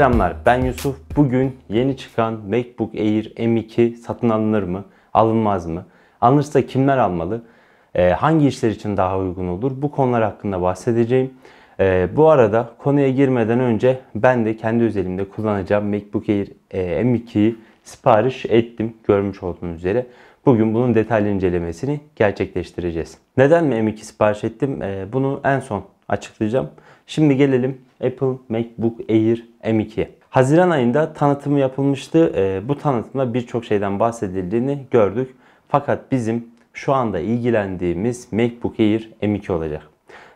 Selamlar ben Yusuf. Bugün yeni çıkan MacBook Air M2 satın alınır mı? Alınmaz mı? Alınırsa kimler almalı? Ee, hangi işler için daha uygun olur? Bu konular hakkında bahsedeceğim. Ee, bu arada konuya girmeden önce ben de kendi özelimde kullanacağım MacBook Air e, M2'yi sipariş ettim görmüş olduğunuz üzere. Bugün bunun detaylı incelemesini gerçekleştireceğiz. Neden mi M2 sipariş ettim? Ee, bunu en son açıklayacağım. Şimdi gelelim Apple MacBook Air M2. Haziran ayında tanıtımı yapılmıştı. Ee, bu tanıtımda birçok şeyden bahsedildiğini gördük. Fakat bizim şu anda ilgilendiğimiz MacBook Air M2 olacak.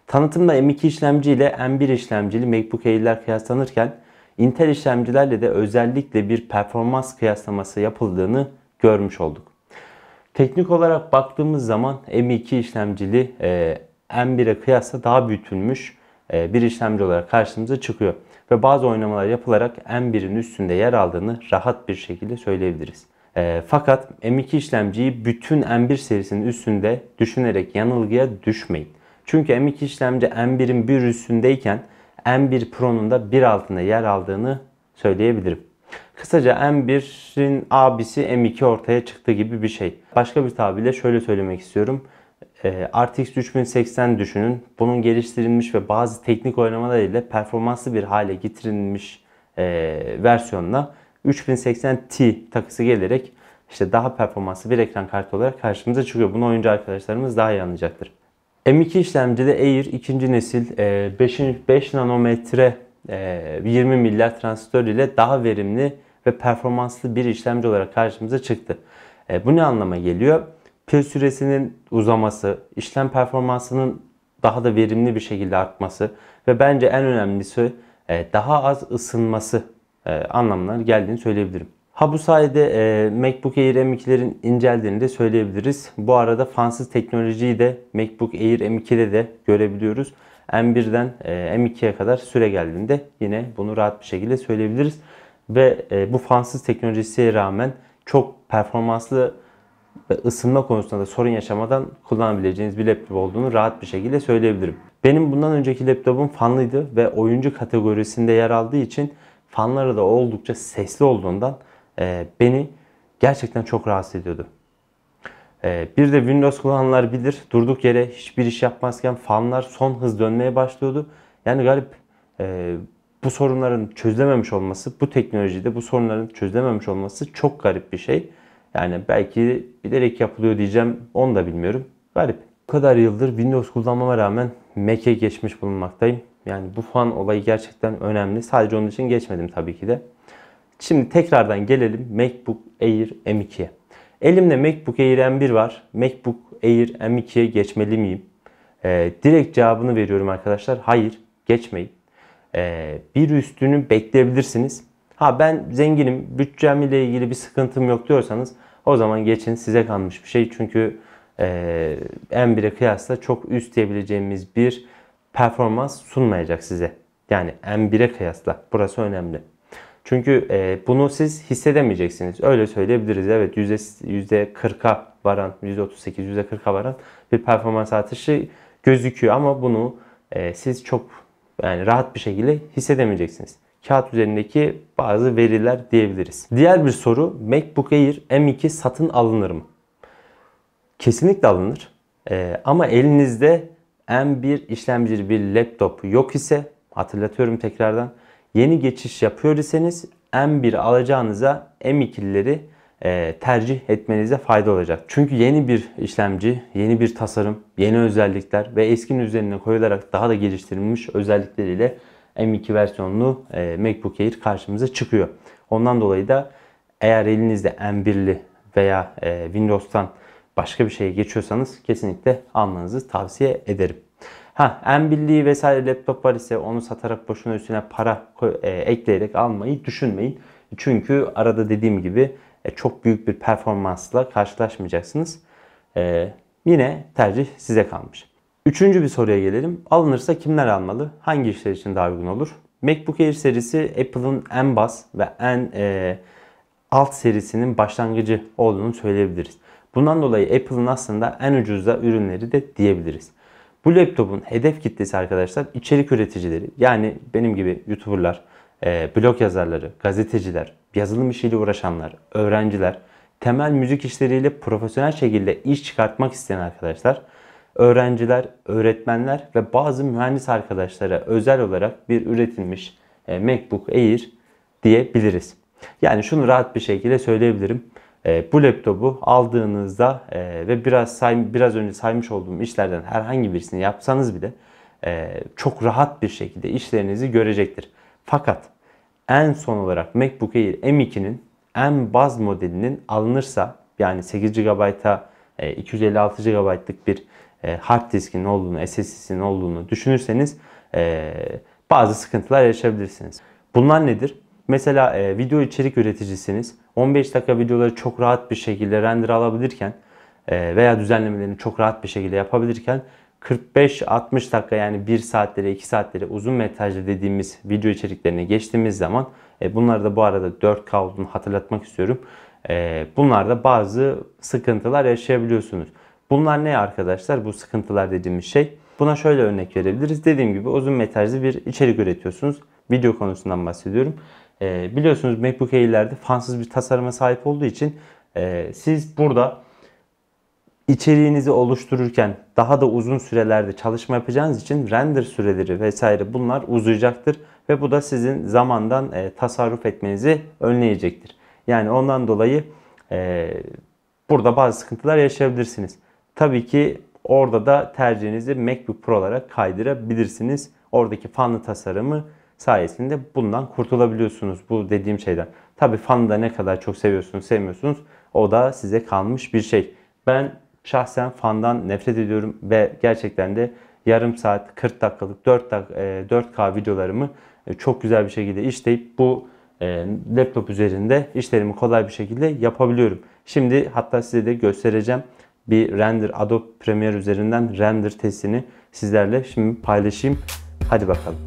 Tanıtımda M2 işlemci ile M1 işlemcili MacBook Air'ler kıyaslanırken Intel işlemcilerle de özellikle bir performans kıyaslaması yapıldığını görmüş olduk. Teknik olarak baktığımız zaman M2 işlemcili M1'e kıyasla daha büyütülmüş e, bir işlemci olarak karşımıza çıkıyor ve bazı oynamalar yapılarak M1'in üstünde yer aldığını rahat bir şekilde söyleyebiliriz. E, fakat M2 işlemciyi bütün M1 serisinin üstünde düşünerek yanılgıya düşmeyin. Çünkü M2 işlemci M1'in bir üstündeyken M1 Pro'nun da bir altında yer aldığını söyleyebilirim. Kısaca M1'in abisi M2 ortaya çıktı gibi bir şey. Başka bir tabirle şöyle söylemek istiyorum. Ee, RTX 3080 düşünün. Bunun geliştirilmiş ve bazı teknik oynamalarıyla performanslı bir hale getirilmiş e, versiyonla 3080 Ti takısı gelerek işte daha performanslı bir ekran kartı olarak karşımıza çıkıyor. Bunu oyuncu arkadaşlarımız daha iyi anlayacaktır. M2 işlemcide Air 2. nesil e, 5, 5 nanometre 20 e, milyar transistör ile daha verimli ve performanslı bir işlemci olarak karşımıza çıktı. E, bu ne anlama geliyor? pil süresinin uzaması, işlem performansının daha da verimli bir şekilde artması ve bence en önemlisi e, daha az ısınması e, anlamına geldiğini söyleyebilirim. Ha bu sayede e, MacBook Air M2'lerin inceldiğini de söyleyebiliriz. Bu arada fansız teknolojiyi de MacBook Air M2'de de görebiliyoruz. M1'den e, M2'ye kadar süre geldiğinde yine bunu rahat bir şekilde söyleyebiliriz. Ve e, bu fansız teknolojisiye rağmen çok performanslı ve ısınma konusunda da sorun yaşamadan kullanabileceğiniz bir laptop olduğunu rahat bir şekilde söyleyebilirim. Benim bundan önceki laptopum fanlıydı ve oyuncu kategorisinde yer aldığı için fanları da oldukça sesli olduğundan e, beni gerçekten çok rahatsız ediyordu. E, bir de Windows kullananlar bilir durduk yere hiçbir iş yapmazken fanlar son hız dönmeye başlıyordu. Yani garip e, bu sorunların çözülememiş olması, bu teknolojide bu sorunların çözülememiş olması çok garip bir şey. Yani belki bilerek yapılıyor diyeceğim onu da bilmiyorum. Garip. Bu kadar yıldır Windows kullanmama rağmen Mac'e geçmiş bulunmaktayım. Yani bu fan olayı gerçekten önemli. Sadece onun için geçmedim tabii ki de. Şimdi tekrardan gelelim MacBook Air m 2 Elimde MacBook Air M1 var. MacBook Air M2'ye geçmeli miyim? Ee, direkt cevabını veriyorum arkadaşlar. Hayır, geçmeyin. Ee, bir üstünü bekleyebilirsiniz. Ha ben zenginim, bütçem ile ilgili bir sıkıntım yok diyorsanız o zaman geçin size kalmış bir şey. Çünkü e, M1'e kıyasla çok üst diyebileceğimiz bir performans sunmayacak size. Yani M1'e kıyasla burası önemli. Çünkü e, bunu siz hissedemeyeceksiniz. Öyle söyleyebiliriz. Evet %40'a varan, %38, %40'a varan bir performans artışı gözüküyor ama bunu e, siz çok yani rahat bir şekilde hissedemeyeceksiniz kağıt üzerindeki bazı veriler diyebiliriz. Diğer bir soru MacBook Air M2 satın alınır mı? Kesinlikle alınır. Ee, ama elinizde M1 işlemcili bir laptop yok ise hatırlatıyorum tekrardan yeni geçiş yapıyor iseniz M1 alacağınıza M2'lileri e, tercih etmenize fayda olacak. Çünkü yeni bir işlemci, yeni bir tasarım, yeni özellikler ve eskinin üzerine koyularak daha da geliştirilmiş özellikleriyle M2 versiyonlu e, MacBook Air karşımıza çıkıyor. Ondan dolayı da eğer elinizde M1'li veya e, Windows'tan başka bir şeye geçiyorsanız kesinlikle almanızı tavsiye ederim. Ha M1'li vesaire laptop var ise onu satarak boşuna üstüne para e, ekleyerek almayı düşünmeyin. Çünkü arada dediğim gibi çok büyük bir performansla karşılaşmayacaksınız. yine tercih size kalmış. Üçüncü bir soruya gelelim. Alınırsa kimler almalı? Hangi işler için daha uygun olur? MacBook Air serisi Apple'ın en bas ve en e, alt serisinin başlangıcı olduğunu söyleyebiliriz. Bundan dolayı Apple'ın aslında en ucuzda ürünleri de diyebiliriz. Bu laptopun hedef kitlesi arkadaşlar içerik üreticileri yani benim gibi YouTuber'lar, e, blog yazarları, gazeteciler, yazılım işiyle uğraşanlar, öğrenciler, temel müzik işleriyle profesyonel şekilde iş çıkartmak isteyen arkadaşlar öğrenciler, öğretmenler ve bazı mühendis arkadaşlara özel olarak bir üretilmiş e, MacBook Air diyebiliriz. Yani şunu rahat bir şekilde söyleyebilirim. E, bu laptopu aldığınızda e, ve biraz say, biraz önce saymış olduğum işlerden herhangi birisini yapsanız bile çok rahat bir şekilde işlerinizi görecektir. Fakat en son olarak MacBook Air M2'nin en baz modelinin alınırsa yani 8 GB'a 256 GB'lık bir e, hard diskin olduğunu, SSD'sinin olduğunu düşünürseniz e, bazı sıkıntılar yaşayabilirsiniz. Bunlar nedir? Mesela e, video içerik üreticisiniz. 15 dakika videoları çok rahat bir şekilde render alabilirken e, veya düzenlemelerini çok rahat bir şekilde yapabilirken 45-60 dakika yani 1 saatlere 2 saatlere uzun metrajlı dediğimiz video içeriklerine geçtiğimiz zaman e, bunları da bu arada 4K olduğunu hatırlatmak istiyorum. bunlarda bazı sıkıntılar yaşayabiliyorsunuz. Bunlar ne arkadaşlar? Bu sıkıntılar dediğimiz şey. Buna şöyle örnek verebiliriz. Dediğim gibi uzun metrajlı bir içerik üretiyorsunuz. Video konusundan bahsediyorum. E, biliyorsunuz MacBook Air'lerde fansız bir tasarıma sahip olduğu için e, siz burada içeriğinizi oluştururken daha da uzun sürelerde çalışma yapacağınız için render süreleri vesaire bunlar uzayacaktır ve bu da sizin zamandan e, tasarruf etmenizi önleyecektir. Yani ondan dolayı e, burada bazı sıkıntılar yaşayabilirsiniz. Tabii ki orada da tercihinizi MacBook Pro'lara kaydırabilirsiniz. Oradaki fanlı tasarımı sayesinde bundan kurtulabiliyorsunuz bu dediğim şeyden. Tabii fanı da ne kadar çok seviyorsunuz, sevmiyorsunuz o da size kalmış bir şey. Ben şahsen fandan nefret ediyorum ve gerçekten de yarım saat, 40 dakikalık 4 dakika, 4K videolarımı e, çok güzel bir şekilde işleyip bu e, laptop üzerinde işlerimi kolay bir şekilde yapabiliyorum. Şimdi hatta size de göstereceğim bir render Adobe Premiere üzerinden render testini sizlerle şimdi paylaşayım. Hadi bakalım.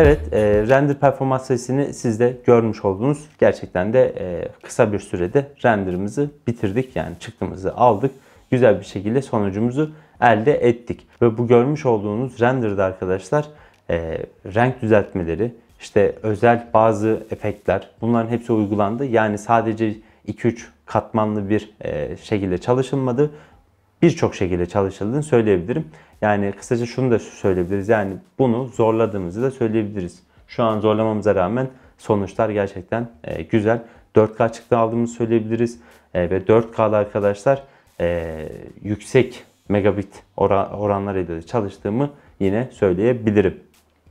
Evet, e, render performans sayısını siz de görmüş oldunuz. Gerçekten de e, kısa bir sürede renderimizi bitirdik. Yani çıktığımızı aldık. Güzel bir şekilde sonucumuzu elde ettik. Ve bu görmüş olduğunuz renderde arkadaşlar e, renk düzeltmeleri, işte özel bazı efektler bunların hepsi uygulandı. Yani sadece 2-3 katmanlı bir e, şekilde çalışılmadı. Birçok şekilde çalışıldığını söyleyebilirim. Yani kısaca şunu da söyleyebiliriz. Yani bunu zorladığımızı da söyleyebiliriz. Şu an zorlamamıza rağmen sonuçlar gerçekten e, güzel. 4K çıktı aldığımızı söyleyebiliriz. E, ve 4K'lı arkadaşlar e, yüksek megabit oran, oranlarıyla çalıştığımı yine söyleyebilirim.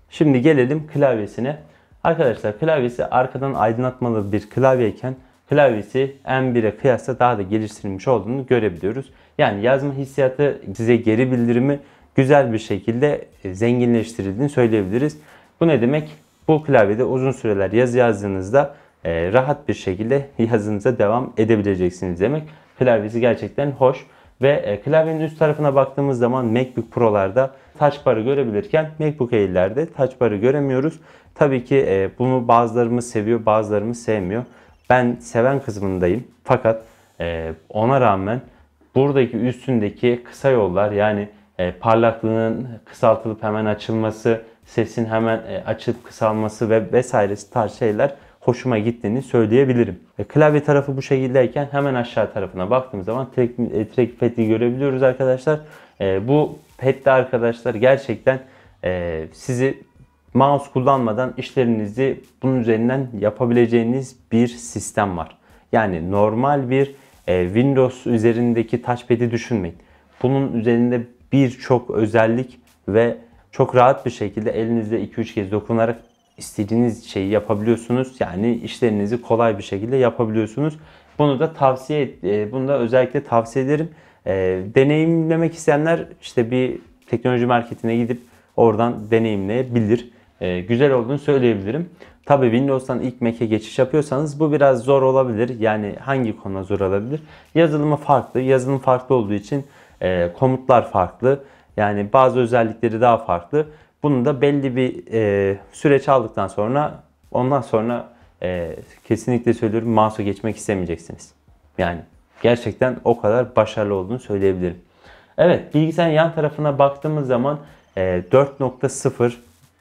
Şimdi gelelim klavyesine. Arkadaşlar klavyesi arkadan aydınlatmalı bir klavyeyken klavyesi M1'e kıyasla daha da geliştirilmiş olduğunu görebiliyoruz. Yani yazma hissiyatı size geri bildirimi güzel bir şekilde e, zenginleştirildiğini söyleyebiliriz. Bu ne demek? Bu klavyede uzun süreler yazı yazdığınızda e, rahat bir şekilde yazınıza devam edebileceksiniz demek. Klavyesi gerçekten hoş ve e, klavyenin üst tarafına baktığımız zaman MacBook Pro'larda touch bar'ı görebilirken MacBook Air'lerde touch bar'ı göremiyoruz. Tabii ki bunu bazılarımız seviyor, bazılarımız sevmiyor. Ben seven kısmındayım fakat ona rağmen buradaki üstündeki kısa yollar yani e, parlaklığının kısaltılıp hemen açılması, sesin hemen e, açılıp kısalması ve vesairesi tarz şeyler hoşuma gittiğini söyleyebilirim. E, klavye tarafı bu şekildeyken hemen aşağı tarafına baktığımız zaman track, e, track pad'i görebiliyoruz arkadaşlar. E, bu pad'de arkadaşlar gerçekten e, sizi mouse kullanmadan işlerinizi bunun üzerinden yapabileceğiniz bir sistem var. Yani normal bir e, Windows üzerindeki touchpad'i düşünmeyin. Bunun üzerinde birçok özellik ve çok rahat bir şekilde elinizle 2-3 kez dokunarak istediğiniz şeyi yapabiliyorsunuz. Yani işlerinizi kolay bir şekilde yapabiliyorsunuz. Bunu da tavsiye e, bunu da özellikle tavsiye ederim. E, deneyimlemek isteyenler işte bir teknoloji marketine gidip oradan deneyimleyebilir. E, güzel olduğunu söyleyebilirim. Tabii Windows'tan ilk Mac'e geçiş yapıyorsanız bu biraz zor olabilir. Yani hangi konuda zor olabilir? Yazılımı farklı. Yazılım farklı olduğu için e, komutlar farklı. Yani bazı özellikleri daha farklı. Bunu da belli bir e, süreç aldıktan sonra ondan sonra e, kesinlikle söylüyorum mouse'a geçmek istemeyeceksiniz. Yani gerçekten o kadar başarılı olduğunu söyleyebilirim. Evet bilgisayarın yan tarafına baktığımız zaman e, 4.0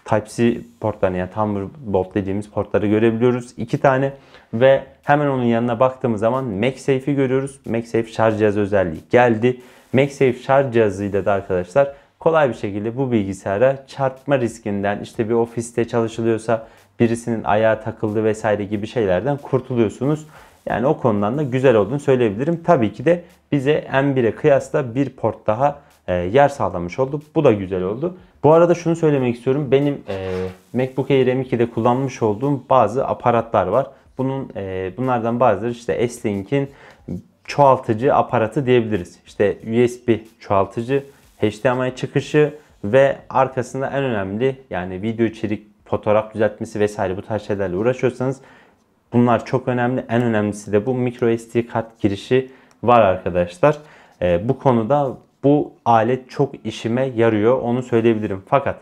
Type-C portlarını yani Thunderbolt dediğimiz portları görebiliyoruz. iki tane ve hemen onun yanına baktığımız zaman MagSafe'i görüyoruz. MagSafe şarj cihazı özelliği geldi. MagSafe şarj cihazıyla da arkadaşlar kolay bir şekilde bu bilgisayara çarpma riskinden işte bir ofiste çalışılıyorsa birisinin ayağı takıldı vesaire gibi şeylerden kurtuluyorsunuz. Yani o konudan da güzel olduğunu söyleyebilirim. Tabii ki de bize M1'e kıyasla bir port daha e, yer sağlamış oldu. Bu da güzel oldu. Bu arada şunu söylemek istiyorum. Benim e, MacBook Air M2'de kullanmış olduğum bazı aparatlar var. Bunun e, bunlardan bazıları işte S-Link'in çoğaltıcı aparatı diyebiliriz. İşte USB çoğaltıcı, HDMI çıkışı ve arkasında en önemli yani video içerik, fotoğraf düzeltmesi vesaire bu tarz şeylerle uğraşıyorsanız bunlar çok önemli. En önemlisi de bu micro SD kart girişi var arkadaşlar. Ee, bu konuda bu alet çok işime yarıyor onu söyleyebilirim. Fakat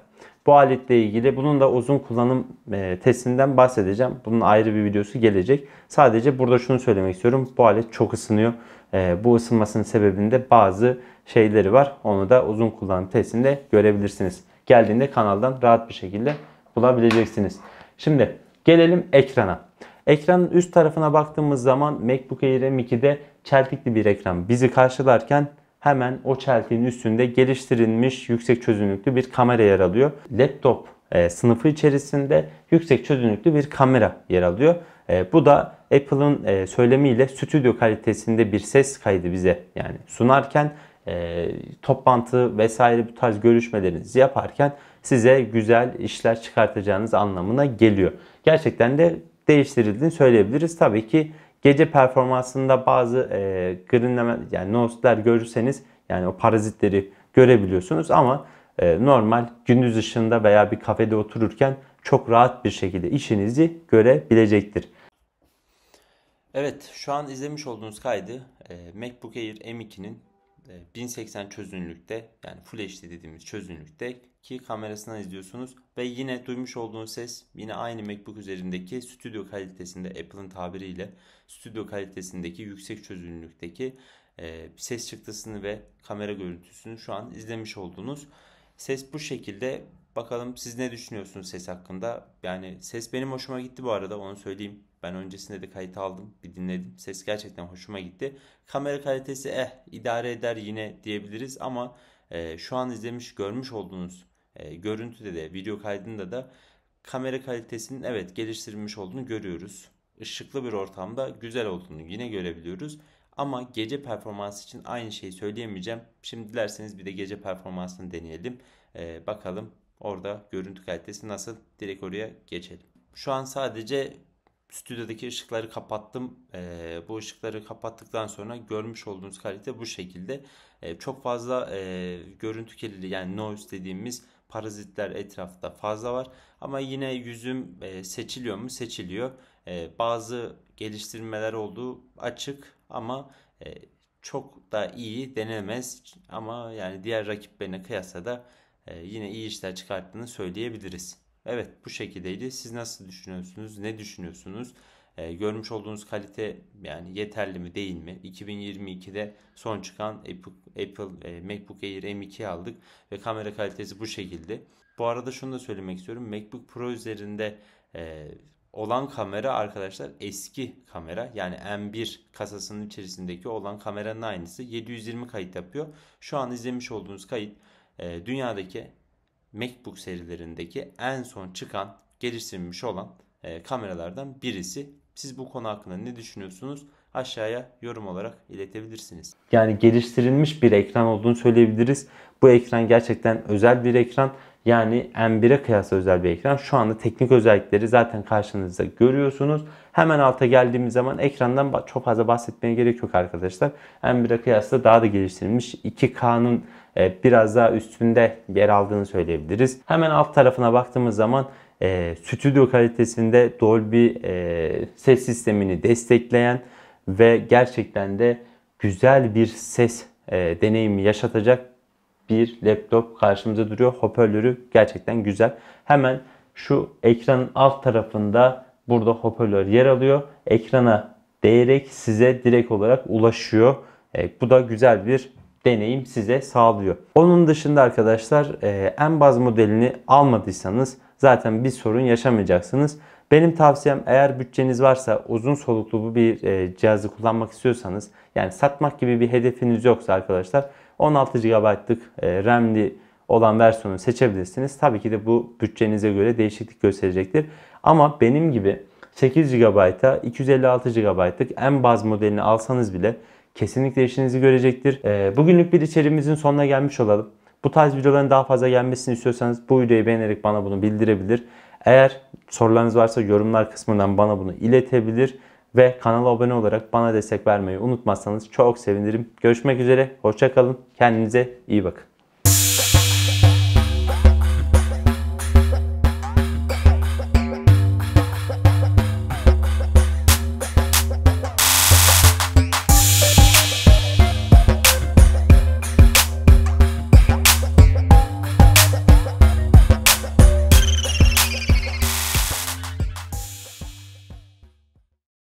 bu aletle ilgili bunun da uzun kullanım e, testinden bahsedeceğim. Bunun ayrı bir videosu gelecek. Sadece burada şunu söylemek istiyorum. Bu alet çok ısınıyor. E, bu ısınmasının sebebinde bazı şeyleri var. Onu da uzun kullanım testinde görebilirsiniz. Geldiğinde kanaldan rahat bir şekilde bulabileceksiniz. Şimdi gelelim ekrana. Ekranın üst tarafına baktığımız zaman MacBook Air M2'de çeltikli bir ekran bizi karşılarken hemen o çeltiğin üstünde geliştirilmiş yüksek çözünürlüklü bir kamera yer alıyor. Laptop e, sınıfı içerisinde yüksek çözünürlüklü bir kamera yer alıyor. E, bu da Apple'ın e, söylemiyle stüdyo kalitesinde bir ses kaydı bize yani sunarken e, toplantı vesaire bu tarz görüşmelerinizi yaparken size güzel işler çıkartacağınız anlamına geliyor. Gerçekten de değiştirildiğini söyleyebiliriz. Tabii ki Gece performansında bazı e, greenleme yani nose'ler görürseniz yani o parazitleri görebiliyorsunuz ama e, normal gündüz ışığında veya bir kafede otururken çok rahat bir şekilde işinizi görebilecektir. Evet şu an izlemiş olduğunuz kaydı e, MacBook Air M2'nin 1080 ee, çözünürlükte yani Full HD dediğimiz çözünürlükte ki kamerasından izliyorsunuz ve yine duymuş olduğunuz ses yine aynı MacBook üzerindeki stüdyo kalitesinde Apple'ın tabiriyle stüdyo kalitesindeki yüksek çözünürlükteki e, ses çıktısını ve kamera görüntüsünü şu an izlemiş olduğunuz Ses bu şekilde Bakalım siz ne düşünüyorsunuz ses hakkında? Yani ses benim hoşuma gitti bu arada onu söyleyeyim. Ben öncesinde de kayıt aldım bir dinledim. Ses gerçekten hoşuma gitti. Kamera kalitesi eh idare eder yine diyebiliriz ama e, şu an izlemiş görmüş olduğunuz e, görüntüde de video kaydında da kamera kalitesinin evet geliştirilmiş olduğunu görüyoruz. Işıklı bir ortamda güzel olduğunu yine görebiliyoruz. Ama gece performansı için aynı şeyi söyleyemeyeceğim. Şimdi dilerseniz bir de gece performansını deneyelim. Ee, bakalım Orada görüntü kalitesi nasıl? Direkt oraya geçelim. Şu an sadece stüdyodaki ışıkları kapattım. E, bu ışıkları kapattıktan sonra görmüş olduğunuz kalite bu şekilde. E, çok fazla e, görüntü kirliliği yani noise dediğimiz parazitler etrafta fazla var. Ama yine yüzüm e, seçiliyor mu? Seçiliyor. E, bazı geliştirmeler olduğu açık ama e, çok da iyi denemez. Ama yani diğer rakiplerine kıyasla da e, yine iyi işler çıkarttığını söyleyebiliriz. Evet bu şekildeydi. Siz nasıl düşünüyorsunuz? Ne düşünüyorsunuz? Ee, görmüş olduğunuz kalite yani yeterli mi değil mi? 2022'de son çıkan Apple, Apple e, MacBook Air M2 aldık ve kamera kalitesi bu şekilde. Bu arada şunu da söylemek istiyorum. MacBook Pro üzerinde e, olan kamera arkadaşlar eski kamera yani M1 kasasının içerisindeki olan kameranın aynısı 720 kayıt yapıyor. Şu an izlemiş olduğunuz kayıt e, dünyadaki MacBook serilerindeki en son çıkan geliştirilmiş olan e, kameralardan birisi. Siz bu konu hakkında ne düşünüyorsunuz? Aşağıya yorum olarak iletebilirsiniz. Yani geliştirilmiş bir ekran olduğunu söyleyebiliriz. Bu ekran gerçekten özel bir ekran. Yani M1'e kıyasla özel bir ekran. Şu anda teknik özellikleri zaten karşınızda görüyorsunuz. Hemen alta geldiğimiz zaman ekrandan çok fazla bahsetmeye gerek yok arkadaşlar. M1'e kıyasla daha da geliştirilmiş 2K'nın e, biraz daha üstünde yer aldığını söyleyebiliriz. Hemen alt tarafına baktığımız zaman e, stüdyo kalitesinde Dolby e, ses sistemini destekleyen ve gerçekten de güzel bir ses e, deneyimi yaşatacak bir laptop karşımıza duruyor. Hoparlörü gerçekten güzel. Hemen şu ekranın alt tarafında burada hoparlör yer alıyor. Ekrana değerek size direkt olarak ulaşıyor. E, bu da güzel bir deneyim size sağlıyor. Onun dışında arkadaşlar e, en baz modelini almadıysanız zaten bir sorun yaşamayacaksınız. Benim tavsiyem eğer bütçeniz varsa uzun soluklu bir e, cihazı kullanmak istiyorsanız yani satmak gibi bir hedefiniz yoksa arkadaşlar 16 GB'lık e, RAM'li olan versiyonu seçebilirsiniz. Tabii ki de bu bütçenize göre değişiklik gösterecektir. Ama benim gibi 8 GB'a 256 GB'lık en baz modelini alsanız bile Kesinlikle işinizi görecektir. E, bugünlük bir içeriğimizin sonuna gelmiş olalım. Bu tarz videoların daha fazla gelmesini istiyorsanız bu videoyu beğenerek bana bunu bildirebilir. Eğer sorularınız varsa yorumlar kısmından bana bunu iletebilir ve kanala abone olarak bana destek vermeyi unutmazsanız çok sevinirim. Görüşmek üzere, hoşçakalın, kendinize iyi bakın.